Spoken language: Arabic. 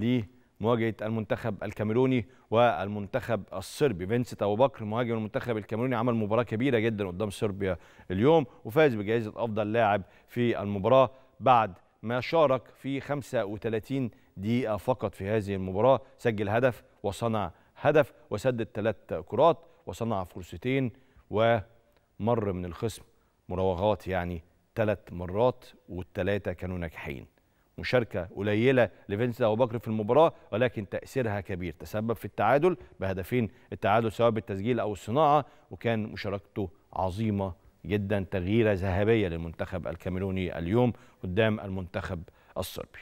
لمواجهه المنتخب الكاميروني والمنتخب الصربي فينسنت ابو بكر مهاجم المنتخب الكاميروني عمل مباراه كبيره جدا قدام صربيا اليوم وفاز بجائزه افضل لاعب في المباراه بعد ما شارك في 35 دقيقه فقط في هذه المباراه سجل هدف وصنع هدف وسدد ثلاث كرات وصنع فرصتين ومر من الخصم مراوغات يعني ثلاث مرات والثلاثه كانوا ناجحين مشاركة قليلة لفينسنت أبو بكر في المباراة ولكن تأثيرها كبير تسبب في التعادل بهدفين التعادل سواء بالتسجيل أو الصناعة وكان مشاركته عظيمة جدا تغييرة ذهبية للمنتخب الكاميروني اليوم قدام المنتخب الصربي